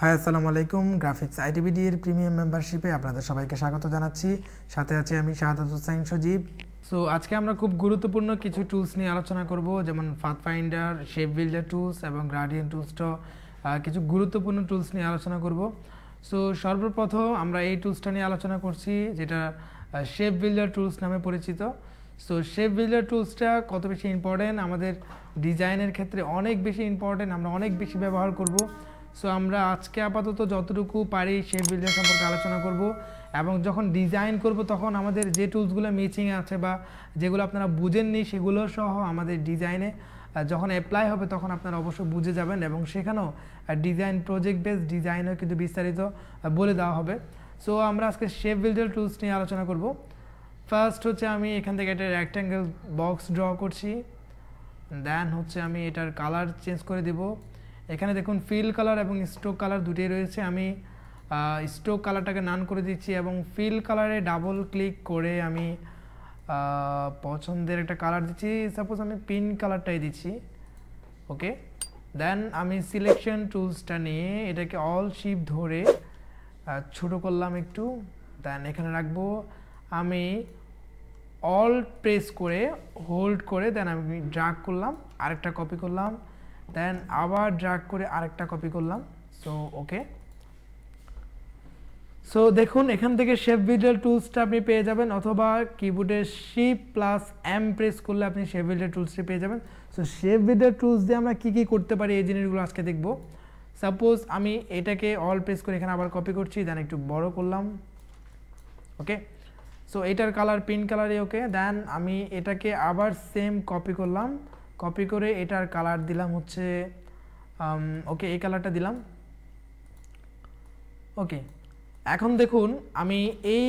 high আসসালামু আলাইকুম graphics ITBD এর প্রিমিয়াম মেম্বারশিপে আপনাদের সবাইকে স্বাগত জানাচ্ছি সাথে আছি আমি শাহাদাত হোসাইন সজীব সো আজকে আমরা খুব গুরুত্বপূর্ণ কিছু টুলস নিয়ে আলোচনা করব যেমন pathfinder shape builder tools এবং গার্ডিয়ান টুলসটা কিছু গুরুত্বপূর্ণ টুলস নিয়ে আলোচনা করব সো সর্বপ্রথম আমরা এই টুলসটা নিয়ে আলোচনা করছি যেটা শেপ বিল্ডার টুলস নামে পরিচিত সো শেপ বিল্ডার টুলসটা কত বেশি ইম্পর্টেন্ট আমাদের ডিজাইনের ক্ষেত্রে অনেক বেশি ইম্পর্টেন্ট আমরা অনেক বেশি ব্যবহার করব সো আমরা আজকে আপাতত যতটুকু পারি সেই বিল্ডার সম্পর্কে আলোচনা করব এবং যখন ডিজাইন করব তখন আমাদের যে টুলসগুলো মিচিং আছে বা যেগুলো আপনারা বুঝেননি সেগুলো সহ আমাদের ডিজাইনে যখন অ্যাপ্লাই হবে তখন আপনারা অবশ্যই বুঝে যাবেন এবং সেখানেও ডিজাইন প্রজেক্ট বেস ডিজাইনও কিন্তু বিস্তারিত বলে দেওয়া হবে সো আমরা আজকে শেপ বিল্ডার টুলস নিয়ে আলোচনা করব ফার্স্ট হচ্ছে আমি এখান থেকে একটা রেক্ট্যাঙ্গেল বক্স ড্র করছি দেন হচ্ছে আমি এটার কালার চেঞ্জ করে দেবো এখানে দেখুন ফিল কালার এবং স্টোক কালার দুটোই রয়েছে আমি স্টোক কালারটাকে নান করে দিচ্ছি এবং ফিল কালারে ডাবল ক্লিক করে আমি পছন্দের একটা কালার দিচ্ছি সাপোজ আমি পিঙ্ক কালারটাই দিচ্ছি ওকে দেন আমি সিলেকশন টুলসটা নিয়ে এটাকে অল শিপ ধরে ছোট করলাম একটু দেন এখানে রাখবো আমি অল প্রেস করে হোল্ড করে দেন আমি ড্রাগ করলাম আরেকটা কপি করলাম দেন আবার ড্রাগ করে আরেকটা কপি করলাম সো ওকে সো দেখুন এখান থেকে শেপ বিল্ডার টুলসটা আপনি পেয়ে যাবেন অথবা কিবোর্ডে শিপ প্লাস এম প্রেস করলে আপনি শেপ বিল্ডার টুলসটি পেয়ে যাবেন সো শেপ বিল্ডার টুলস দিয়ে আমরা কী কী করতে পারি এই জিনিসগুলো আজকে দেখব সাপোজ আমি এটাকে অল প্রেস করে এখানে আবার কপি করছি দেন একটু বড় করলাম ওকে সো এটার কালার পিঙ্ক কালারে ওকে দেন আমি এটাকে আবার সেম কপি করলাম কপি করে এটার কালার দিলাম হচ্ছে ওকে এই কালারটা দিলাম ওকে এখন দেখুন আমি এই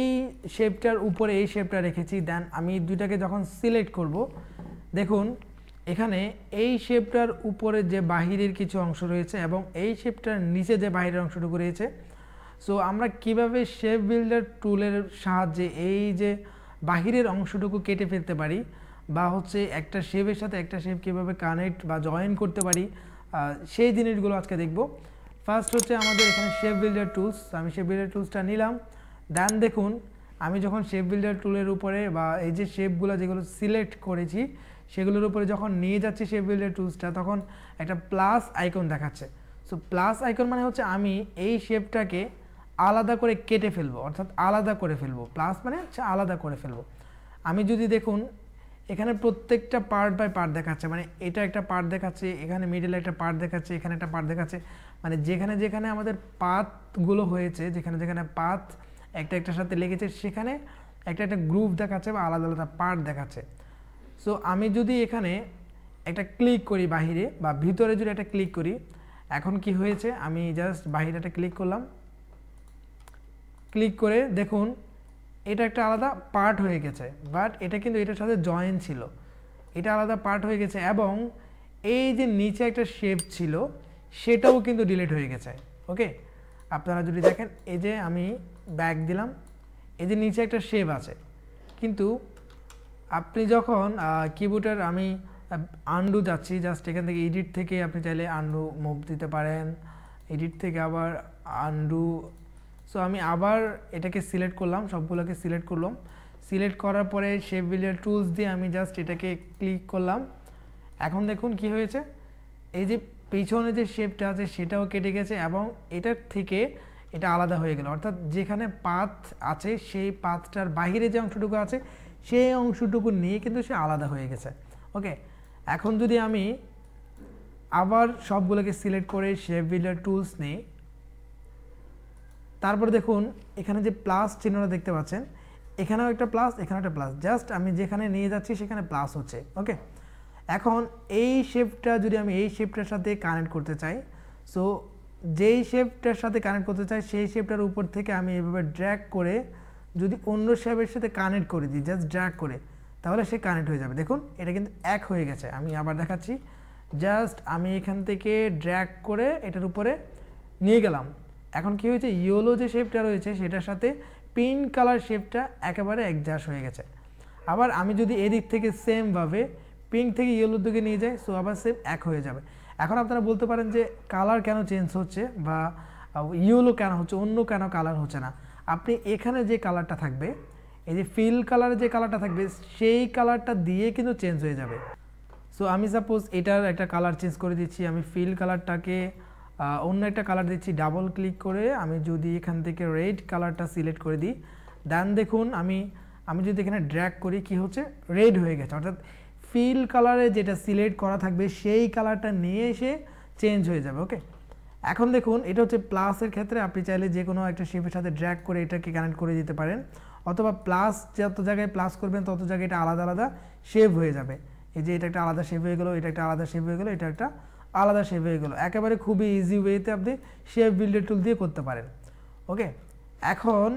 শেপটার উপরে এই শেপটা রেখেছি দেন আমি দুইটাকে যখন সিলেক্ট করব দেখুন এখানে এই শেপটার উপরে যে বাহিরের কিছু অংশ রয়েছে এবং এই শেপটার নিচে যে বাহিরের অংশটুকু রয়েছে সো আমরা কিভাবে শেপ বিল্ডার টুলের সাহায্যে এই যে বাহিরের অংশটুকু কেটে ফেলতে পারি বা হচ্ছে একটা শেপের সাথে একটা শেপ কীভাবে কানেক্ট বা জয়েন করতে পারি সেই জিনিসগুলো আজকে দেখব ফার্স্ট হচ্ছে আমাদের এখানে শেপ বিল্ডার টুলস আমি শেপ বিল্ডার টুলসটা নিলাম দেন দেখুন আমি যখন শেপ বিল্ডার টুলের উপরে বা এই যে শেপগুলো যেগুলো সিলেক্ট করেছি সেগুলোর উপরে যখন নিয়ে যাচ্ছি শেপ বিল্ডার টুলসটা তখন একটা প্লাস আইকন দেখাচ্ছে সো প্লাস আইকন মানে হচ্ছে আমি এই শেপটাকে আলাদা করে কেটে ফেলবো অর্থাৎ আলাদা করে ফেলবো প্লাস মানে হচ্ছে আলাদা করে ফেলবো আমি যদি দেখুন এখানে প্রত্যেকটা পার্ট বাই পার্ট দেখাচ্ছে মানে এটা একটা পার্ট দেখাচ্ছে এখানে মিডলে একটা পার্ট দেখাচ্ছে এখানে একটা পার্ট দেখাচ্ছে মানে যেখানে যেখানে আমাদের পাতগুলো হয়েছে যেখানে যেখানে পাত একটা একটার সাথে লেগেছে সেখানে একটা একটা গ্রুপ দেখাচ্ছে বা আলাদা আলাদা পার্ট দেখাচ্ছে সো আমি যদি এখানে একটা ক্লিক করি বাহিরে বা ভিতরে যদি একটা ক্লিক করি এখন কি হয়েছে আমি জাস্ট বাহিরে একটা ক্লিক করলাম ক্লিক করে দেখুন এটা একটা আলাদা পার্ট হয়ে গেছে বাট এটা কিন্তু এটার সাথে জয়েন ছিল এটা আলাদা পার্ট হয়ে গেছে এবং এই যে নিচে একটা শেপ ছিল সেটাও কিন্তু ডিলিট হয়ে গেছে ওকে আপনারা যদি দেখেন এই যে আমি ব্যাগ দিলাম এই যে নিচে একটা শেপ আছে কিন্তু আপনি যখন কিবোর্ডের আমি আন্ডু যাচ্ছি জাস্ট এখান থেকে এডিট থেকে আপনি চাইলে আন্ডু মুভ দিতে পারেন এডিট থেকে আবার আন্ডু সো আমি আবার এটাকে সিলেক্ট করলাম সবগুলোকে সিলেক্ট করলাম সিলেক্ট করার পরে শেপ বিলিয়ার টুলস দিয়ে আমি জাস্ট এটাকে ক্লিক করলাম এখন দেখুন কি হয়েছে এই যে পেছনে যে শেপটা আছে সেটাও কেটে গেছে এবং এটার থেকে এটা আলাদা হয়ে গেল অর্থাৎ যেখানে পাত আছে সেই পাতটার বাহিরে যে অংশটুকু আছে সেই অংশটুকু নিয়ে কিন্তু সে আলাদা হয়ে গেছে ওকে এখন যদি আমি আবার সবগুলোকে সিলেক্ট করে শেপ বিল্ডার টুলস নিই তারপরে দেখুন এখানে যে প্লাস চিহ্নটা দেখতে পাচ্ছেন এখানেও একটা প্লাস এখানেও একটা প্লাস জাস্ট আমি যেখানে নিয়ে যাচ্ছি সেখানে প্লাস হচ্ছে ওকে এখন এই শেপটা যদি আমি এই শেপটার সাথে কানেক্ট করতে চাই সো যেই শেপটার সাথে কানেক্ট করতে চাই সেই শেপটার উপর থেকে আমি এভাবে ড্র্যাগ করে যদি অন্য শেপের সাথে কানেক্ট করে দিই জাস্ট ড্র্যাগ করে তাহলে সে কানেক্ট হয়ে যাবে দেখুন এটা কিন্তু এক হয়ে গেছে আমি আবার দেখাচ্ছি জাস্ট আমি এখান থেকে ড্র্যাগ করে এটার উপরে নিয়ে গেলাম এখন কি হয়েছে ইয়েলো যে শেপটা রয়েছে সেটার সাথে পিঙ্ক কালার শেপটা একেবারে অ্যাডজাস্ট হয়ে গেছে আবার আমি যদি এদিক থেকে সেমভাবে পিঙ্ক থেকে ইয়েলোর দিকে নিয়ে যাই সো আবার সেম এক হয়ে যাবে এখন আপনারা বলতে পারেন যে কালার কেন চেঞ্জ হচ্ছে বা ইয়েলো কেন হচ্ছে অন্য কেন কালার হচ্ছে না আপনি এখানে যে কালারটা থাকবে এই যে ফিল কালারের যে কালারটা থাকবে সেই কালারটা দিয়ে কিন্তু চেঞ্জ হয়ে যাবে সো আমি সাপোজ এটার একটা কালার চেঞ্জ করে দিচ্ছি আমি ফিল কালারটাকে অন্য একটা কালার দিচ্ছি ডাবল ক্লিক করে আমি যদি এখান থেকে রেড কালারটা সিলেক্ট করে দিই দেন দেখুন আমি আমি যদি এখানে ড্র্যাগ করি কি হচ্ছে রেড হয়ে গেছে অর্থাৎ ফিল কালারে যেটা সিলেক্ট করা থাকবে সেই কালারটা নিয়ে এসে চেঞ্জ হয়ে যাবে ওকে এখন দেখুন এটা হচ্ছে প্লাসের ক্ষেত্রে আপনি চাইলে যে কোনো একটা শেপের সাথে ড্র্যাগ করে এটাকে কানেক্ট করে দিতে পারেন অথবা প্লাস যত জায়গায় প্লাস করবেন তত জায়গায় এটা আলাদা আলাদা শেভ হয়ে যাবে এই যে এটা একটা আলাদা শেভ হয়ে গেলো এটা একটা আলাদা শেভ হয়ে গেলো এটা একটা আলাদা শেপ হয়ে গেলো একেবারে খুবই ইজি ওয়েতে আপনি শেপ বিল্ডার টুল দিয়ে করতে পারেন ওকে এখন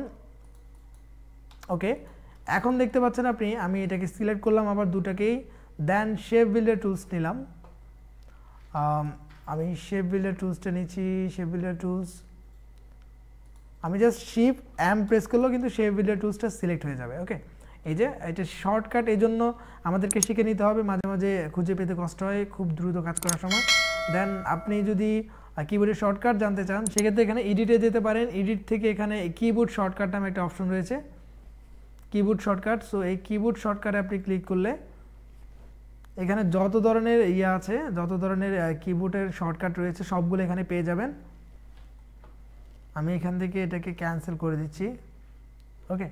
ওকে এখন দেখতে পাচ্ছেন আপনি আমি এটাকে সিলেক্ট করলাম আবার দুটাকেই দেন শেপ বিল্ডার টুলস নিলাম আমি শেপ বিল্ডার টুলসটা নিচ্ছি শেপ বিল্ডার টুলস আমি জাস্ট শিপ অ্যাম প্রেস করলেও কিন্তু শেপ বিল্ডার টুলসটা সিলেক্ট হয়ে যাবে ওকে এই যে এটা শর্টকাট এই জন্য আমাদেরকে শিখে নিতে হবে মাঝে মাঝে খুঁজে পেতে কষ্ট হয় খুব দ্রুত কাজ করার সময় দেন আপনি যদি কিবোর্ডের শর্টকাট জানতে চান সেক্ষেত্রে এখানে এডিটে যেতে পারেন এডিট থেকে এখানে কিবোর্ড শর্টকাট নামে একটা অপশন রয়েছে কিবোর্ড শর্টকাট সো এই কিবোর্ড শর্টকাটে আপনি ক্লিক করলে এখানে যত ধরনের ইয়ে আছে যত ধরনের কিবোর্ডের শর্টকাট রয়েছে সবগুলো এখানে পেয়ে যাবেন আমি এখান থেকে এটাকে ক্যান্সেল করে দিচ্ছি ওকে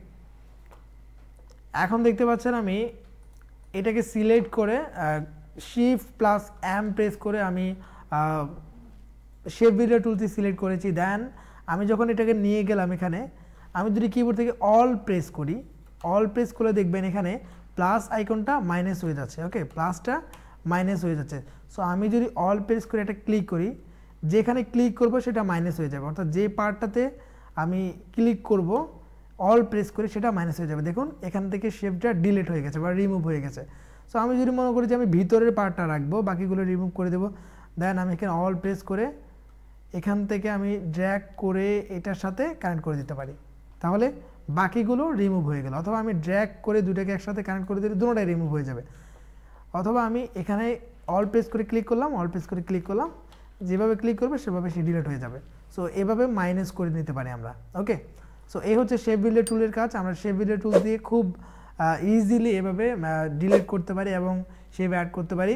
এখন দেখতে পাচ্ছেন আমি এটাকে সিলেক্ট করে শিফ প্লাস অ্যাম প্রেস করে আমি শেপ ভিডিও টুলটি সিলেক্ট করেছি দেন আমি যখন এটাকে নিয়ে গেলাম এখানে আমি যদি কিবোর্ড থেকে অল প্রেস করি অল প্রেস করে দেখবেন এখানে প্লাস আইকনটা মাইনাস হয়ে যাচ্ছে ওকে প্লাসটা মাইনাস হয়ে যাচ্ছে সো আমি যদি অল প্রেস করে এটা ক্লিক করি যেখানে ক্লিক করব সেটা মাইনাস হয়ে যাবে অর্থাৎ যে পার্টটাতে আমি ক্লিক করব অল প্রেস করে সেটা মাইনাস হয়ে যাবে দেখুন এখান থেকে শেপটা ডিলিট হয়ে গেছে বা রিমুভ হয়ে গেছে সো আমি যদি মনে করি যে আমি ভিতরের পার্টটা রাখবো বাকিগুলো রিমুভ করে দেবো দেন আমি এখানে অল প্রেস করে এখান থেকে আমি ড্র্যাক করে এটার সাথে কানেক্ট করে দিতে পারি তাহলে বাকিগুলো রিমুভ হয়ে গেল অথবা আমি ড্র্যাক করে দুটাকে একসাথে কানেক্ট করে দিলে দুটাই রিমুভ হয়ে যাবে অথবা আমি এখানে অল প্রেস করে ক্লিক করলাম অল প্রেস করে ক্লিক করলাম যেভাবে ক্লিক করবে সেভাবে সে ডিলেট হয়ে যাবে সো এভাবে মাইনাস করে নিতে পারি আমরা ওকে সো এই হচ্ছে শেপ বিল্ডার টুলের কাজ আমরা শেপ বিল্ডার টুল দিয়ে খুব ইজিলি এভাবে ডিলিট করতে পারি এবং সেভাবে অ্যাড করতে পারি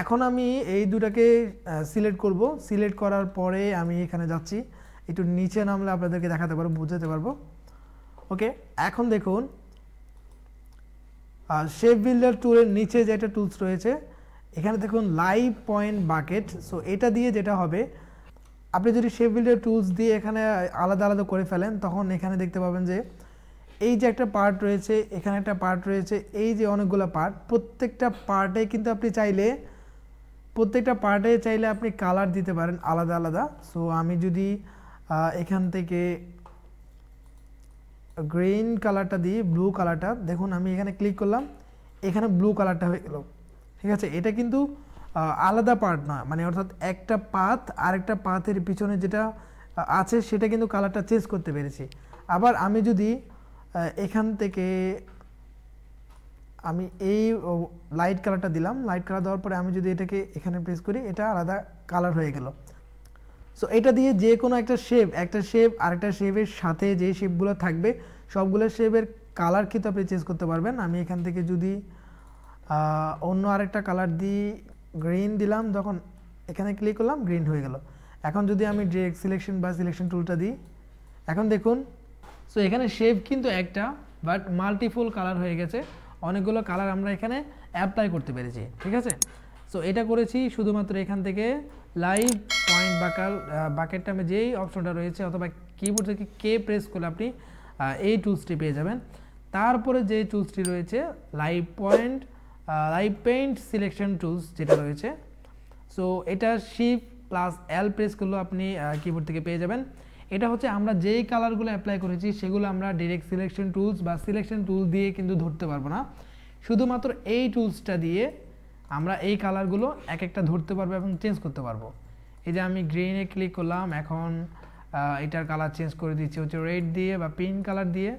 এখন আমি এই দুটাকে সিলেক্ট করব সিলেক্ট করার পরে আমি এখানে যাচ্ছি একটু নিচে নামলে আপনাদেরকে দেখাতে পারবো বুঝাতে পারবো ওকে এখন দেখুন শেপ বিল্ডার টুলের নিচে যে একটা টুলস রয়েছে এখানে দেখুন লাইভ পয়েন্ট বাকেট সো এটা দিয়ে যেটা হবে আপনি যদি শেপ বিল্ডার টুলস দিয়ে এখানে আলাদা আলাদা করে ফেলেন তখন এখানে দেখতে পাবেন যে এই যে একটা পার্ট রয়েছে এখানে একটা পার্ট রয়েছে এই যে অনেকগুলো পার্ট প্রত্যেকটা পার্টে কিন্তু আপনি চাইলে প্রত্যেকটা পার্টে চাইলে আপনি কালার দিতে পারেন আলাদা আলাদা সো আমি যদি এখান থেকে গ্রিন কালারটা দিই ব্লু কালারটা দেখুন আমি এখানে ক্লিক করলাম এখানে ব্লু কালারটা হয়ে গেল ঠিক আছে এটা কিন্তু আলাদা পার্ট নয় মানে অর্থাৎ একটা পাত আরেকটা পাতের পিছনে যেটা আছে সেটা কিন্তু কালারটা চেঞ্জ করতে পেরেছি আবার আমি যদি এখান থেকে আমি এই লাইট কালারটা দিলাম লাইট কালার দেওয়ার পরে আমি যদি এটাকে এখানে প্রেস করি এটা আলাদা কালার হয়ে গেল সো এটা দিয়ে যে কোনো একটা শেপ একটা শেপ আর একটা শেপের সাথে যে শেপগুলো থাকবে সবগুলো শেপের কালার কিন্তু আপনি চেঞ্জ করতে পারবেন আমি এখান থেকে যদি অন্য আরেকটা কালার দিই গ্রিন দিলাম তখন এখানে ক্লিক করলাম গ্রিন হয়ে গেল এখন যদি আমি ড্রেক সিলেকশন বা সিলেকশন টুলটা দিই এখন দেখুন সো এখানে শেপ কিন্তু একটা বাট মাল্টিফুল কালার হয়ে গেছে অনেকগুলো কালার আমরা এখানে অ্যাপ্লাই করতে পেরেছি ঠিক আছে সো এটা করেছি শুধুমাত্র এখান থেকে লাইভ পয়েন্ট বাকাল বাকেট টামে যেই অপশনটা রয়েছে অথবা কিবোর্ড থেকে কে প্রেস করলে আপনি এই টুলসটি পেয়ে যাবেন তারপরে যে টুলসটি রয়েছে live paint live paint selection tools যেটা রয়েছে সো এটা শিপ প্লাস এল প্রেস করলেও আপনি কিবোর্ড থেকে পেয়ে যাবেন এটা হচ্ছে আমরা যেই কালারগুলো অ্যাপ্লাই করেছি সেগুলো আমরা ডিরেক্ট সিলেকশন টুলস বা সিলেকশন টুল দিয়ে কিন্তু ধরতে পারবো না শুধুমাত্র এই টুলসটা দিয়ে আমরা এই কালারগুলো এক একটা ধরতে পারবো এবং চেঞ্জ করতে পারবো এই যে আমি গ্রিনে ক্লিক করলাম এখন এটার কালার চেঞ্জ করে দিচ্ছি হচ্ছে রেড দিয়ে বা পিঙ্ক কালার দিয়ে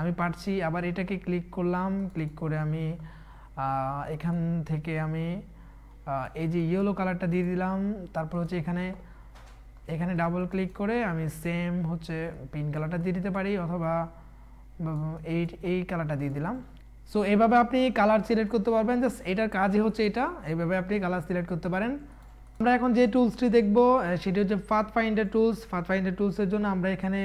আমি পারছি আবার এটাকে ক্লিক করলাম ক্লিক করে আমি এখান থেকে আমি এই যে ইয়েলো কালারটা দিয়ে দিলাম তারপর হচ্ছে এখানে এখানে ডাবল ক্লিক করে আমি সেম হচ্ছে পিন কালারটা দিয়ে দিতে পারি অথবা এই এই কালারটা দিয়ে দিলাম সো এভাবে আপনি কালার সিলেক্ট করতে পারবেন জাস্ট এটার কাজই হচ্ছে এটা এভাবে আপনি কালার সিলেক্ট করতে পারেন আমরা এখন যে টুলসটি দেখব সেটি হচ্ছে pathfinder tools pathfinder টুলসের জন্য আমরা এখানে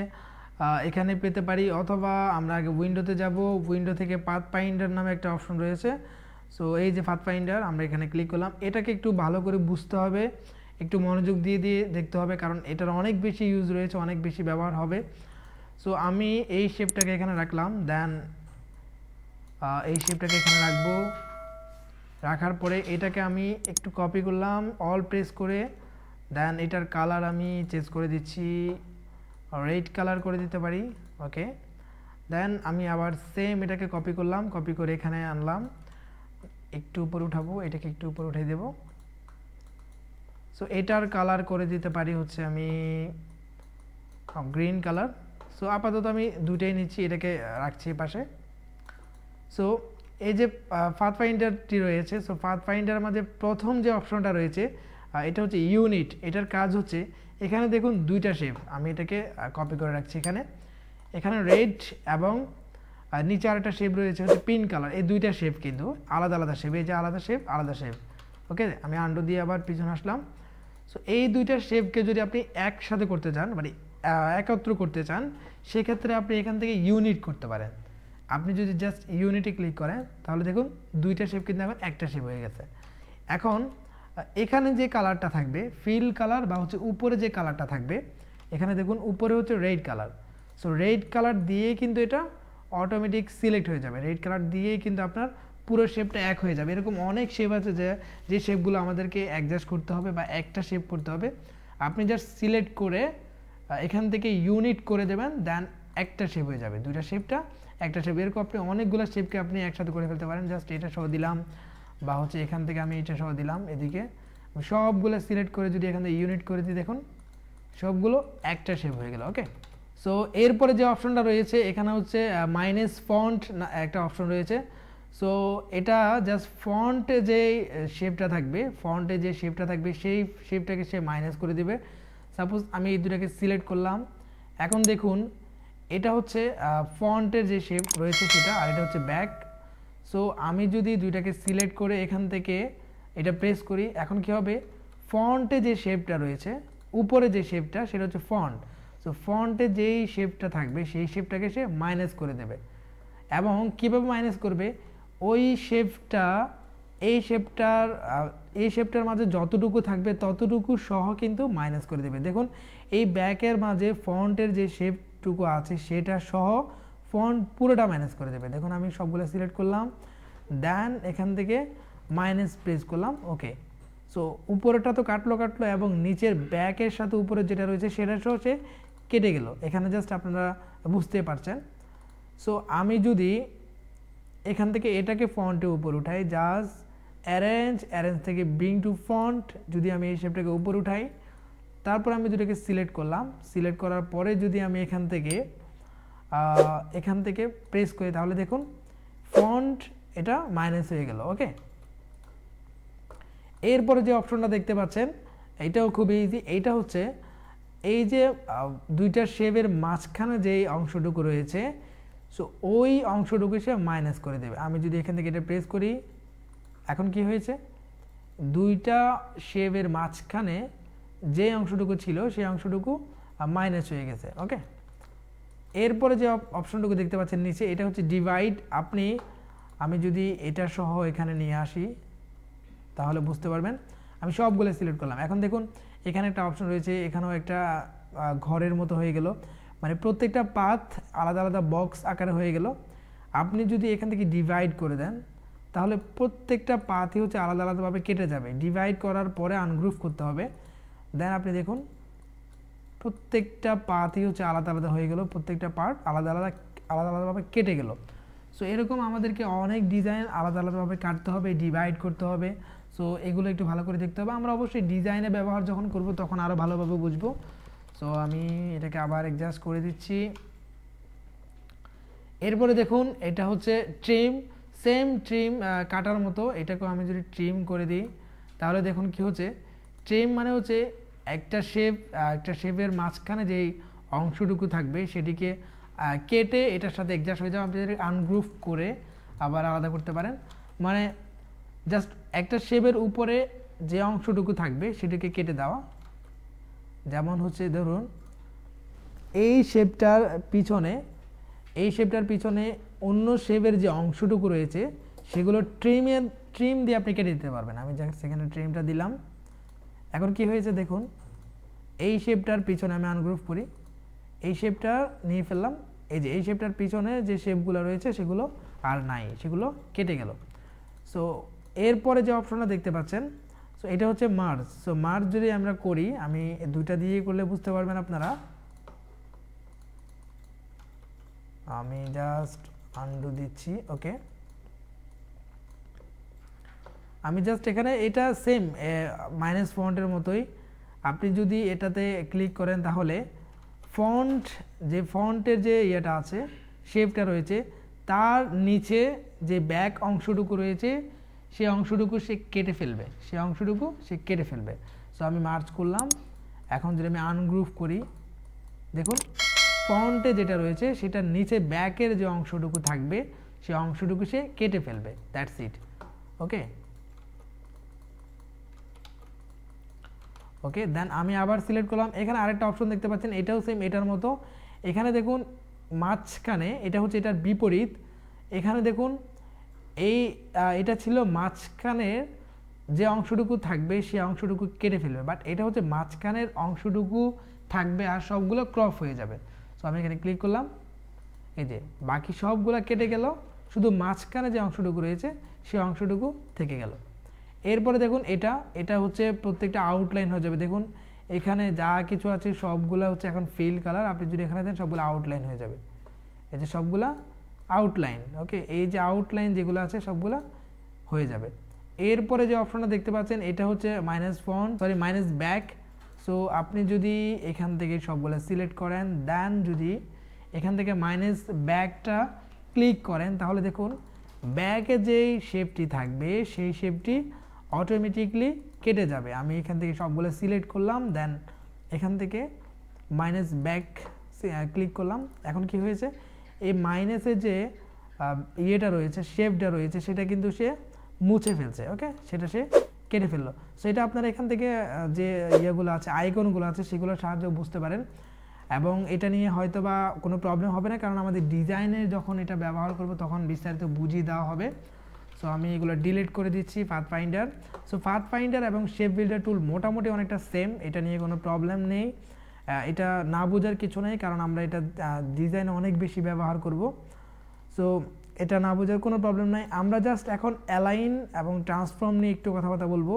এখানে পেতে পারি অথবা আমরা আগে উইন্ডোতে যাব উইন্ডো থেকে পাত ফাইন্ডার নামে একটা অপশন রয়েছে সো এই যে ফাত ফাইন্ডার আমরা এখানে ক্লিক করলাম এটাকে একটু ভালো করে বুঝতে হবে একটু মনোযোগ দিয়ে দিয়ে দেখতে হবে কারণ এটার অনেক বেশি ইউজ রয়েছে অনেক বেশি ব্যবহার হবে সো আমি এই শেপটাকে এখানে রাখলাম দেন এই শেপটাকে এখানে রাখবো রাখার পরে এটাকে আমি একটু কপি করলাম অল প্রেস করে দেন এটার কালার আমি চেঞ্জ করে দিচ্ছি রেড কালার করে দিতে পারি ওকে দেন আমি আবার সেম এটাকে কপি করলাম কপি করে এখানে আনলাম একটু উপরে উঠাবো এটাকে একটু উপরে উঠে দেবো সো এটার কালার করে দিতে পারি হচ্ছে আমি গ্রিন কালার সো আপাতত আমি দুটাই নিচ্ছি এটাকে রাখছি পাশে সো এই যে ফাত ফাইন্ডারটি রয়েছে সো ফাত ফাইন্ডার মাঝে প্রথম যে অপশনটা রয়েছে এটা হচ্ছে ইউনিট এটার কাজ হচ্ছে এখানে দেখুন দুইটা শেপ আমি এটাকে কপি করে রাখছি এখানে এখানে রেড এবং নিচে আরেকটা শেপ রয়েছে হচ্ছে পিঙ্ক কালার এই দুইটা শেপ কিন্তু আলাদা আলাদা শেপ এই যে আলাদা শেপ আলাদা শেপ ওকে আমি আন্ডু দিয়ে আবার পিছনে আসলাম সো এই দুইটা শেপকে যদি আপনি একসাথে করতে চান মানে একত্র করতে চান সেক্ষেত্রে আপনি এখান থেকে ইউনিট করতে পারেন আপনি যদি জাস্ট ইউনিটে ক্লিক করেন তাহলে দেখুন দুইটা শেপ কিন্তু এখন একটা শেপ হয়ে গেছে এখন এখানে যে কালারটা থাকবে ফিল কালার বা হচ্ছে উপরে যে কালারটা থাকবে এখানে দেখুন উপরে হচ্ছে red colour so red colour দিয়ে কিন্তু এটা অটোমেটিক সিলেক্ট হয়ে যাবে রেড কালার দিয়েই কিন্তু আপনার পুরো শেপটা এক হয়ে যাবে এরকম অনেক শেপ আছে যে যে শেপগুলো আমাদেরকে অ্যাডজাস্ট করতে হবে বা একটা শেপ করতে হবে আপনি জাস্ট সিলেক্ট করে এখান থেকে ইউনিট করে দেবেন দেন একটা শেপ হয়ে যাবে দুইটা শেপটা একটা শেপ এরকম আপনি অনেকগুলো শেপকে আপনি একসাথে করে ফেলতে পারেন জাস্ট এটা সহ দিলাম বা হচ্ছে এখান থেকে আমি এটা সহ দিলাম এদিকে সবগুলো সিলেক্ট করে যদি এখান থেকে ইউনিট করে দিই দেখুন সবগুলো একটা শেপ হয়ে গেল ওকে সো এরপরে যে অপশনটা রয়েছে এখানে হচ্ছে মাইনাস ফন্ট একটা অপশন রয়েছে সো এটা জাস্ট ফন্টে যে শেপটা থাকবে ফন্টে যে শেপটা থাকবে সেই শেপটাকে সে মাইনাস করে দেবে সাপোজ আমি এই দুটাকে সিলেক্ট করলাম এখন দেখুন এটা হচ্ছে ফন্টের যে শেপ রয়েছে সেটা আর এটা হচ্ছে ব্যাক সো আমি যদি দুইটাকে সিলেক্ট করে এখান থেকে এটা প্রেস করি এখন কি হবে ফন্টে যে শেপটা রয়েছে উপরে যে শেপটা সেটা হচ্ছে ফন্ট সো ফন্টে যেই শেপটা থাকবে সেই শেপটাকে সে মাইনাস করে দেবে এবং কীভাবে মাইনাস করবে ওই শেপটা এই শেপটার এই শেপটার মাঝে যতটুকু থাকবে ততটুকু সহ কিন্তু মাইনাস করে দেবে দেখুন এই ব্যাকের মাঝে ফন্টের যে শেপটুকু আছে সেটা সহ ফন্ট পুরোটা মাইনাস করে দেবে দেখুন আমি সবগুলো সিলেক্ট করলাম দেন এখান থেকে মাইনাস প্রেস করলাম ওকে সো উপরেটা তো কাটলো কাটলো এবং নিচের ব্যাকের সাথে উপরে যেটা রয়েছে সেটা সহ সে কেটে গেল এখানে জাস্ট আপনারা বুঝতে পারছেন সো আমি যদি এখান থেকে এটাকে ফন্টের উপর উঠাই জাস্ট অ্যারেঞ্জ অ্যারেঞ্জ থেকে বিং টু ফন্ট যদি আমি এই শেপটাকে উপর উঠাই তারপর আমি দুটাকে সিলেক্ট করলাম সিলেক্ট করার পরে যদি আমি এখান থেকে এখান থেকে প্রেস করি তাহলে দেখুন ফন্ট এটা মাইনাস হয়ে গেল ওকে এরপরে যে অপশনটা দেখতে পাচ্ছেন এটাও খুব ইজি এইটা হচ্ছে এই যে দুইটা শেভের মাঝখানে যে অংশটুকু রয়েছে সো ওই অংশটুকু সে মাইনাস করে দেবে আমি যদি এখান থেকে এটা প্রেস করি এখন কি হয়েছে দুইটা শেভের মাঝখানে যে অংশটুকু ছিল সেই অংশটুকু মাইনাস হয়ে গেছে ওকে এরপরে যে অপশনটুকু দেখতে পাচ্ছেন নিচে এটা হচ্ছে ডিভাইড আপনি আমি যদি এটা সহ এখানে নিয়ে আসি তাহলে বুঝতে পারবেন আমি সবগুলো সিলেক্ট করলাম এখন দেখুন এখানে একটা অপশন রয়েছে এখানেও একটা ঘরের মতো হয়ে গেল মানে প্রত্যেকটা পাথ আলাদা আলাদা বক্স আকারে হয়ে গেল আপনি যদি এখান থেকে ডিভাইড করে দেন তাহলে প্রত্যেকটা পাথই হচ্ছে আলাদা আলাদাভাবে কেটে যাবে ডিভাইড করার পরে আনগ্রুপ করতে হবে দেন আপনি দেখুন প্রত্যেকটা পাথই হচ্ছে আলাদা আলাদা হয়ে গেল প্রত্যেকটা পার্ট আলাদা আলাদা আলাদা আলাদাভাবে কেটে গেল সো এরকম আমাদেরকে অনেক ডিজাইন আলাদা আলাদাভাবে কাটতে হবে ডিভাইড করতে হবে সো এগুলো একটু ভালো করে দেখতে হবে আমরা অবশ্যই ডিজাইনে ব্যবহার যখন করব তখন আরও ভালোভাবে বুঝবো সো আমি এটাকে আবার অ্যাডজাস্ট করে দিচ্ছি এরপরে দেখুন এটা হচ্ছে ট্রিম সেম ট্রিম কাটার মতো এটাকে আমি যদি ট্রিম করে দিই তাহলে দেখুন কি হচ্ছে ট্রিম মানে হচ্ছে একটা শেপ একটা শেপের মাঝখানে যেই অংশটুকু থাকবে সেটিকে কেটে এটার সাথে অ্যাডজাস্ট হয়ে যাওয়া আপনি আনগ্রুভ করে আবার আলাদা করতে পারেন মানে জাস্ট একটা শেপের উপরে যে অংশটুকু থাকবে সেটিকে কেটে দেওয়া যেমন হচ্ছে ধরুন এই শেপটার পিছনে এই শেপটার পিছনে অন্য শেপের যে অংশটুকু রয়েছে সেগুলো ট্রিমের ট্রিম দিয়ে আপনি কেটে দিতে পারবেন আমি যা সেখানে ট্রিমটা দিলাম এখন কি হয়েছে দেখুন এই শেপটার পিছনে আমি আনগ্রুভ করি এই শেপটা নিয়ে ফেললাম এই যে এই শেপটার পিছনে যে শেপগুলো রয়েছে সেগুলো আর নাই সেগুলো কেটে গেল সো এরপরে যে অপশনটা দেখতে পাচ্ছেন সো এটা হচ্ছে মার্চ সো মার্চ যদি আমরা করি আমি দুইটা দিয়ে করলে বুঝতে পারবেন আপনারা আমি জাস্ট আন্ডু দিচ্ছি ওকে আমি জাস্ট এখানে এটা সেম মাইনাস ফন্টের মতোই আপনি যদি এটাতে ক্লিক করেন তাহলে ফন্ট যে ফন্টের যে ইয়েটা আছে শেপটা রয়েছে তার নিচে যে ব্যাক অংশটুকু রয়েছে সেই অংশটুকু সে কেটে ফেলবে সেই অংশটুকু সে কেটে ফেলবে সো আমি মার্চ করলাম এখন যদি আমি আনগ্রুভ করি দেখুন ফ্রন্টে যেটা রয়েছে সেটা নিচে ব্যাকের যে অংশটুকু থাকবে সে অংশটুকু সে কেটে ফেলবে দ্যাটস ইট ওকে ওকে দেন আমি আবার সিলেক্ট করলাম এখানে আরেকটা অপশন দেখতে পাচ্ছেন এটাও সেম এটার মতো এখানে দেখুন মাঝখানে এটা হচ্ছে এটার বিপরীত এখানে দেখুন এই এটা ছিল মাঝখানের যে অংশটুকু থাকবে সেই অংশটুকু কেটে ফেলবে বাট এটা হচ্ছে মাঝখানের অংশটুকু থাকবে আর সবগুলো ক্রপ হয়ে যাবে সো আমি এখানে ক্লিক করলাম এই যে বাকি সবগুলো কেটে গেল শুধু মাঝখানে যে অংশটুকু রয়েছে সেই অংশটুকু থেকে গেল এরপরে দেখুন এটা এটা হচ্ছে প্রত্যেকটা আউটলাইন হয়ে যাবে দেখুন এখানে যা কিছু আছে সবগুলো হচ্ছে এখন ফিল কালার আপনি যদি এখানে দেন সবগুলো আউটলাইন হয়ে যাবে এই যে সবগুলা আউটলাইন ওকে এই যে আউটলাইন যেগুলো আছে সবগুলো হয়ে যাবে এরপরে যে অপশনটা দেখতে পাচ্ছেন এটা হচ্ছে মাইনাস ফন সরি মাইনাস ব্যাক সো আপনি যদি এখান থেকে সবগুলো সিলেক্ট করেন দেন যদি এখান থেকে মাইনাস ব্যাকটা ক্লিক করেন তাহলে দেখুন ব্যাকে যেই শেপটি থাকবে সেই শেপটি অটোমেটিকলি কেটে যাবে আমি এখান থেকে সবগুলো সিলেক্ট করলাম দেন এখান থেকে মাইনাস ব্যাক ক্লিক করলাম এখন কি হয়েছে এই মাইনাসে যে ইয়েটা রয়েছে শেপটা রয়েছে সেটা কিন্তু সে মুছে ফেলছে ওকে সেটা সে কেটে ফেললো সো এটা আপনারা এখান থেকে যে ইয়েগুলো আছে আইকনগুলো আছে সেগুলোর সাহায্যে বুঝতে পারেন এবং এটা নিয়ে হয়তো বা কোনো প্রবলেম হবে না কারণ আমাদের ডিজাইনে যখন এটা ব্যবহার করব তখন বিস্তারিত বুঝিয়ে দেওয়া হবে সো আমি এগুলো ডিলিট করে দিচ্ছি pathfinder so pathfinder এবং শেপ বিল্ডার টুল মোটামুটি অনেকটা সেম এটা নিয়ে কোনো প্রবলেম নেই এটা না বোঝার কিছু নেই কারণ আমরা এটা ডিজাইনে অনেক বেশি ব্যবহার করব সো এটা না বোঝার কোনো প্রবলেম নাই আমরা জাস্ট এখন অ্যালাইন এবং ট্রান্সফর্ম নিয়ে একটু কথাবার্তা বলবো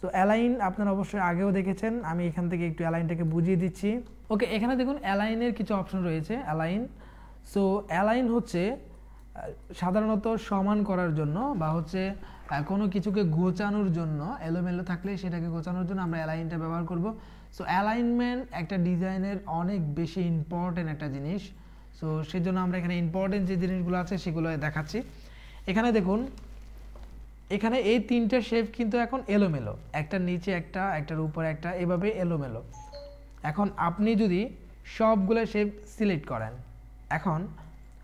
সো অ্যালাইন আপনারা অবশ্যই আগেও দেখেছেন আমি এখান থেকে একটু অ্যালাইনটাকে বুঝিয়ে দিচ্ছি ওকে এখানে দেখুন অ্যালাইনের কিছু অপশন রয়েছে অ্যালাইন সো অ্যালাইন হচ্ছে সাধারণত সমান করার জন্য বা হচ্ছে কোনো কিছুকে গোচানোর জন্য এলোমেলো থাকলে সেটাকে গোচানোর জন্য আমরা অ্যালাইনটা ব্যবহার করব সো অ্যালাইনমেন্ট একটা ডিজাইনের অনেক বেশি ইম্পর্টেন্ট একটা জিনিস সো সেজন্য আমরা এখানে ইম্পর্টেন্ট যে জিনিসগুলো আছে সেগুলো দেখাচ্ছি এখানে দেখুন এখানে এই তিনটে শেপ কিন্তু এখন এলোমেলো একটা নিচে একটা একটার উপরে একটা এভাবে এলোমেলো এখন আপনি যদি সবগুলো শেপ সিলেক্ট করেন এখন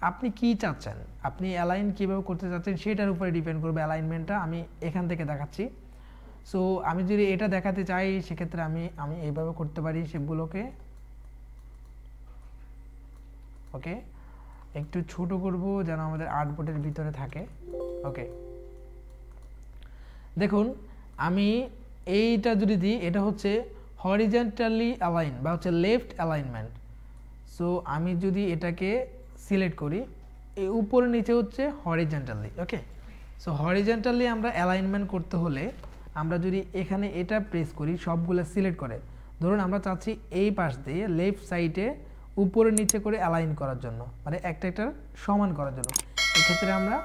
আপনি কি চাচ্ছেন আপনি অ্যালাইন কীভাবে করতে চাচ্ছেন সেটার উপরে ডিপেন্ড করবে অ্যালাইনমেন্টটা আমি এখান থেকে দেখাচ্ছি সো আমি যদি এটা দেখাতে চাই সেক্ষেত্রে আমি আমি এইভাবে করতে পারি সেগুলোকে ওকে একটু ছোট করব যেন আমাদের আর্টবোর্ডের ভিতরে থাকে ওকে দেখুন আমি এইটা যদি দিই এটা হচ্ছে হরিজেন্টালি অ্যালাইন বা হচ্ছে লেফট অ্যালাইনমেন্ট সো আমি যদি এটাকে সিলেক্ট করি এই উপরে নিচে হচ্ছে হরিজেন্টালি ওকে সো হরিজেন্টালি আমরা অ্যালাইনমেন্ট করতে হলে আমরা যদি এখানে এটা প্রেস করি সবগুলো সিলেক্ট করে ধরুন আমরা চাচ্ছি এই পাশ দিয়ে লেফট সাইডে উপরে নিচে করে অ্যালাইন করার জন্য মানে একটা একটা সমান করার জন্য এক্ষেত্রে আমরা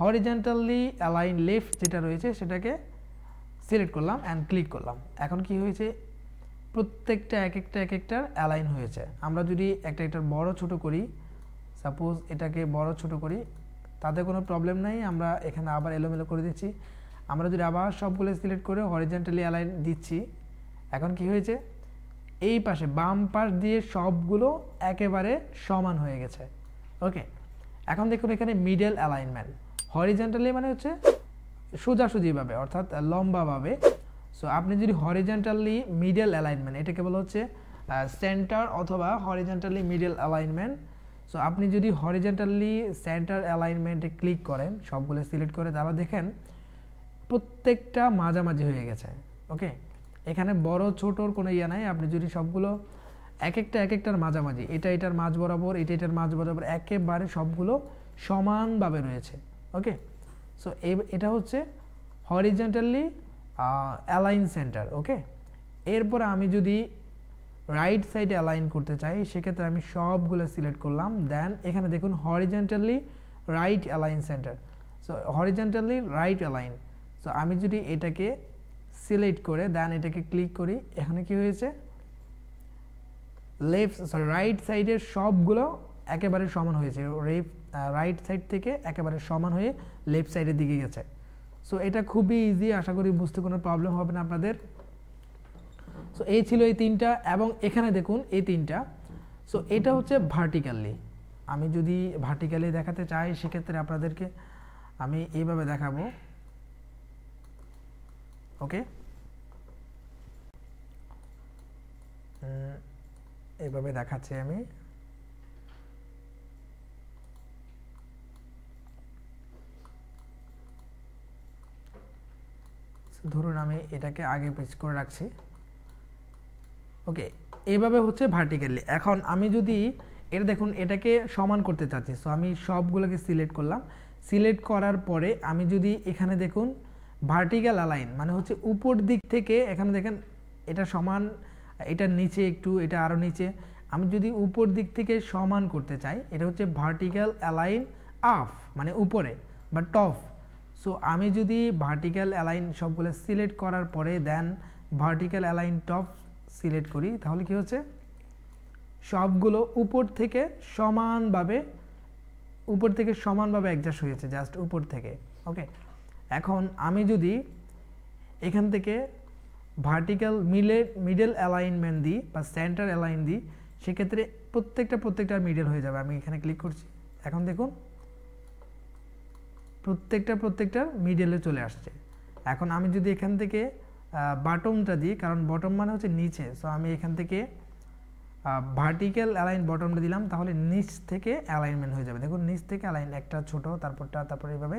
হরিজেন্টালি অ্যালাইন লেফট যেটা রয়েছে সেটাকে সিলেক্ট করলাম অ্যান্ড ক্লিক করলাম এখন কি হয়েছে প্রত্যেকটা এক একটা এক একটার অ্যালাইন হয়েছে আমরা যদি একটা একটার বড় ছোট করি সাপোজ এটাকে বড় ছোট করি তাতে কোনো প্রবলেম নাই আমরা এখানে আবার এলোমেলো করে দিচ্ছি আমরা যদি আবার সবগুলো সিলেক্ট করে হরিজেন্টালি অ্যালাইন দিচ্ছি এখন কি হয়েছে এই পাশে বাম পাশ দিয়ে সবগুলো একেবারে সমান হয়ে গেছে ওকে এখন দেখুন এখানে মিডল অ্যালাইনমেন্ট হরিজেন্টালি মানে হচ্ছে সোজাসুজিভাবে অর্থাৎ লম্বাভাবে সো আপনি যদি হরিজেন্টালি মিডল অ্যালাইনমেন্ট এটাকে বলা হচ্ছে সেন্টার অথবা হরিজেন্টালি মিডল অ্যালাইনমেন্ট সো আপনি যদি হরিজেন্টালি সেন্টার অ্যালাইনমেন্টে ক্লিক করেন সবগুলো সিলেক্ট করে তারপর দেখেন প্রত্যেকটা মাঝামাঝি হয়ে গেছে ওকে এখানে বড় ছোটোর কোনো ইয়ে নাই আপনি যদি সবগুলো এক একটা এক একটার মাঝামাঝি এটা এটার মাঝ বরাবর এটা এটার মাঝ বরাবর একেবারে সবগুলো সমানভাবে রয়েছে ওকে সো এটা হচ্ছে হরিজেন্টালি অ্যালাইন সেন্টার ওকে এরপর আমি যদি রাইট সাইডে অ্যালাইন করতে চাই সেক্ষেত্রে আমি সবগুলো সিলেক্ট করলাম দেন এখানে দেখুন horizontally right align centre so horizontally right align so আমি যদি এটাকে সিলেক্ট করে দেন এটাকে ক্লিক করি এখানে কি হয়েছে লেফট সরি রাইট সাইডের সবগুলো একেবারে সমান হয়েছে রাইট সাইড থেকে একেবারে সমান হয়ে লেফট সাইডের দিকে গেছে সো এটা খুবই ইজি আশা করি বুঝতে কোনো প্রবলেম হবে না আপনাদের সো এই ছিল এই তিনটা এবং এখানে দেখুন এই তিনটা সো এটা হচ্ছে ভার্টিক্যালি আমি যদি ভার্টিক্যালি দেখাতে চাই সেক্ষেত্রে আপনাদেরকে আমি এইভাবে দেখাবো ওকে এভাবে দেখাচ্ছি আমি ধরুন আমি এটাকে আগে পিচ করে রাখছি ওকে এইভাবে হচ্ছে ভার্টিক্যালি এখন আমি যদি এটা দেখুন এটাকে সমান করতে চাচ্ছি সো আমি সবগুলোকে সিলেক্ট করলাম সিলেক্ট করার পরে আমি যদি এখানে দেখুন ভার্টিক্যাল অ্যালাইন মানে হচ্ছে উপর দিক থেকে এখানে দেখেন এটা সমান এটার নিচে একটু এটা আরও নিচে আমি যদি উপর দিক থেকে সমান করতে চাই এটা হচ্ছে ভার্টিক্যাল অ্যালাইন আফ মানে উপরে বা টপ সো আমি যদি ভার্টিক্যাল অ্যালাইন সবগুলো সিলেক্ট করার পরে then vertical align top select করি তাহলে কি হচ্ছে সবগুলো উপর থেকে সমানভাবে উপর থেকে সমানভাবে অ্যাডজাস্ট হয়েছে জাস্ট উপর থেকে ওকে এখন আমি যদি এখান থেকে ভার্টিক্যাল মিলে মিডল অ্যালাইনমেন্ট দিই বা সেন্টার অ্যালাইন দিই সেক্ষেত্রে প্রত্যেকটা প্রত্যেকটা মিডল হয়ে যাবে আমি এখানে ক্লিক করছি এখন দেখুন প্রত্যেকটা প্রত্যেকটার মিডলে চলে আসছে এখন আমি যদি এখান থেকে বাটমটা দিই কারণ বটম মানে হচ্ছে নিচে সো আমি এখান থেকে ভার্টিক্যাল অ্যালাইন বটমটা দিলাম তাহলে নিচ থেকে অ্যালাইনমেন্ট হয়ে যাবে দেখুন নিচ থেকে অ্যালাইন একটা ছোটো তারপরটা তারপর এইভাবে